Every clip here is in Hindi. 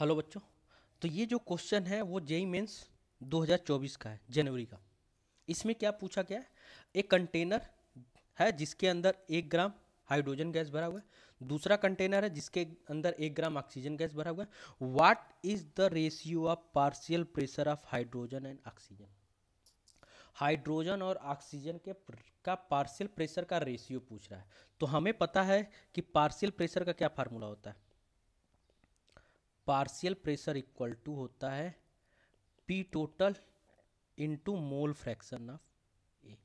हेलो बच्चों तो ये जो क्वेश्चन है वो जेई मेंस 2024 का है जनवरी का इसमें क्या पूछा गया है एक कंटेनर है जिसके अंदर एक ग्राम हाइड्रोजन गैस भरा हुआ है दूसरा कंटेनर है जिसके अंदर एक ग्राम ऑक्सीजन गैस भरा हुआ है what is the ratio of partial pressure of hydrogen and oxygen hydrogen और ऑक्सीजन के का पार्शियल प्रेशर का रेशियो पूछ रहा है तो हमें पता है कि पार्शियल प्रेशर का क्या फार्मूला होता है पार्शियल प्रेशर इक्वल टू होता है P total into mole fraction of A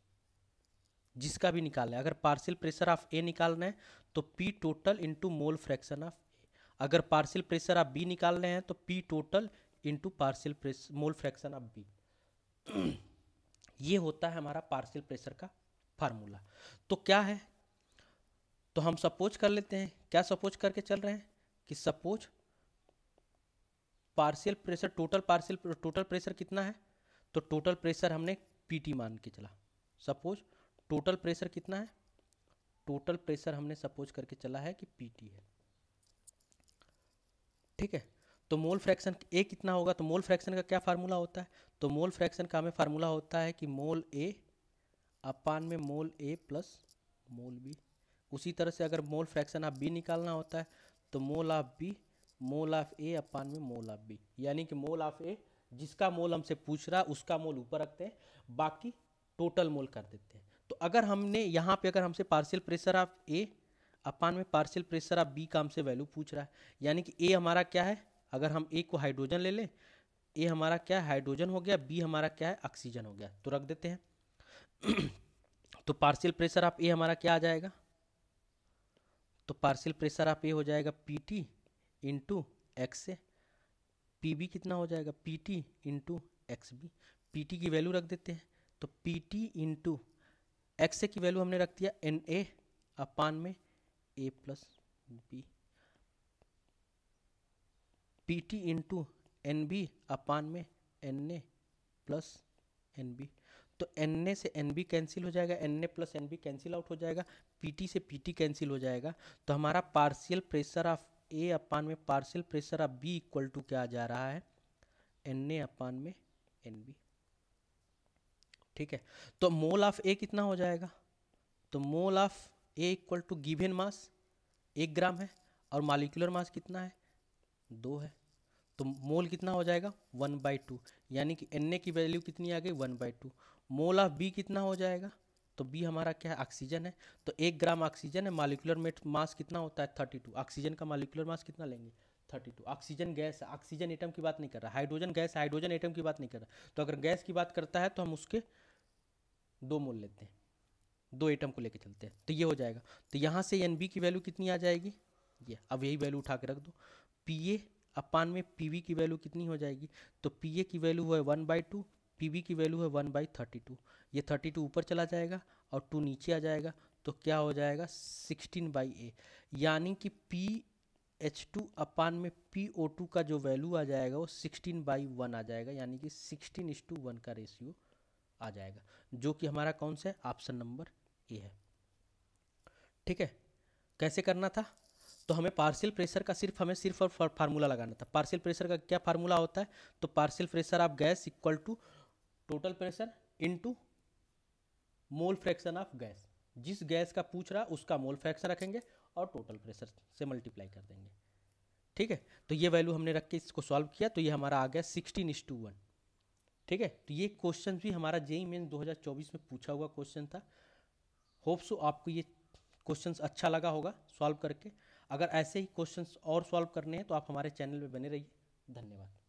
जिसका भी निकालना है अगर पार्शियल प्रेशर ऑफ ए निकालना है तो P total into mole fraction of A अगर पार्शियल प्रेशर ऑफ बी निकालने हैं तो P total into partial pressure mole fraction of B ये होता है हमारा पार्शियल प्रेशर का फार्मूला तो क्या है तो हम सपोज कर लेते हैं क्या सपोज करके चल रहे हैं कि suppose partial pressure total partial total pressure कितना है तो टोटल प्रेशर हमने पीटी मान के चला सपोज टोटल प्रेशर कितना है टोटल प्रेशर हमने सपोज करके चला है कि पीटी है ठीक है तो मोल फ्रैक्शन ए कितना होगा तो मोल फ्रैक्शन का क्या फार्मूला होता है तो मोल फ्रैक्शन का हमें फार्मूला होता है कि मोल ए अपान में मोल ए प्लस मोल बी उसी तरह से अगर मोल फ्रैक्शन आप बी निकालना होता है तो mole of B mole of A upon में मोल ऑफ बी यानी कि मोल ऑफ ए जिसका मोल हमसे पूछ रहा उसका मोल ऊपर रखते हैं बाकी टोटल मोल कर देते हैं तो अगर हमने यहाँ पे अगर हमसे partial pressure of A upon में पार्सियल प्रेशर ऑफ बी का हमसे वैल्यू पूछ रहा है यानी कि ए हमारा क्या है अगर हम ए को हाइड्रोजन ले लें ए हमारा क्या है हाइड्रोजन हो गया बी हमारा क्या है ऑक्सीजन हो गया तो रख देते हैं तो पार्सियल प्रेशर ऑफ ए हमारा क्या आ जाएगा तो पार्सियल प्रेशर ऑफ ए हो जाएगा P T into X P B कितना हो जाएगा P T into X B P T की वैल्यू रख देते हैं तो पी टी इंटू एक्स की वैल्यू हमने रख दिया एन ए अपान में A plus B P T into N B upon में N A plus N B तो एन ए से एन बी कैंसिल हो जाएगा N A plus N B cancel out हो जाएगा पी टी से पी टी कैंसिल हो जाएगा तो हमारा partial pressure of A upon में partial pressure of B equal to क्या जा रहा है एन ए अपान में एन बी ठीक है तो मोल ऑफ ए कितना हो जाएगा तो mole of A equal to given mass एक ग्राम है और मालिकुलर मास कितना है दो है तो मोल कितना हो जाएगा वन बाई टू यानी कि एन ए की वैल्यू कितनी आ गई one by two mole of B कितना हो जाएगा तो बी हमारा क्या है ऑक्सीजन है तो एक ग्राम ऑक्सीजन है मालिकुलर मेट मास कितना होता है थर्टी टू ऑक्सीजन का मालिकुलर मास कितना लेंगे thirty two oxygen gas oxygen atom की बात नहीं कर रहा हाइड्रोजन गैस हाइड्रोजन एटम की बात नहीं कर रहा तो अगर गैस की बात करता है तो हम उसके दो मोल लेते हैं दो एटम को लेकर चलते हैं तो ये हो जाएगा तो यहाँ से एन की वैल्यू कितनी आ जाएगी ये अब यही वैल्यू उठा के रख दो पी ए अपान में पी की वैल्यू कितनी हो जाएगी तो पी की वैल्यू है वन बाई टू पी की वैल्यू है वन बाई थर्टी टू ये थर्टी टू ऊपर चला जाएगा और टू नीचे आ जाएगा तो क्या हो जाएगा सिक्सटीन बाई ए यानी कि पी एच टू अपान में पी ओ टू का जो वैल्यू आ जाएगा वो सिक्सटीन बाई वन आ जाएगा यानी कि सिक्सटीन इस टू वन का रेशियो आ जाएगा जो कि हमारा कौन सा है ऑप्शन नंबर ए है ठीक है कैसे करना था तो हमें पार्सियल प्रेशर का सिर्फ हमें सिर्फ और फार्मूला लगाना था पार्सियल प्रेशर का क्या फार्मूला होता है तो partial pressure of gas equal to total pressure into mole fraction of gas जिस गैस का पूछ रहा उसका मोल फ्रैक्शन रखेंगे और टोटल प्रेशर से मल्टीप्लाई कर देंगे ठीक है तो ये वैल्यू हमने रख के इसको सॉल्व किया तो ये हमारा आ गया सिक्सटीन इस टू वन ठीक है तो ये क्वेश्चन भी हमारा जेई मेन 2024 में पूछा हुआ क्वेश्चन था होप सो आपको ये क्वेश्चंस अच्छा लगा होगा सॉल्व करके अगर ऐसे ही क्वेश्चंस और सॉल्व करने हैं तो आप हमारे चैनल पे बने रहिए धन्यवाद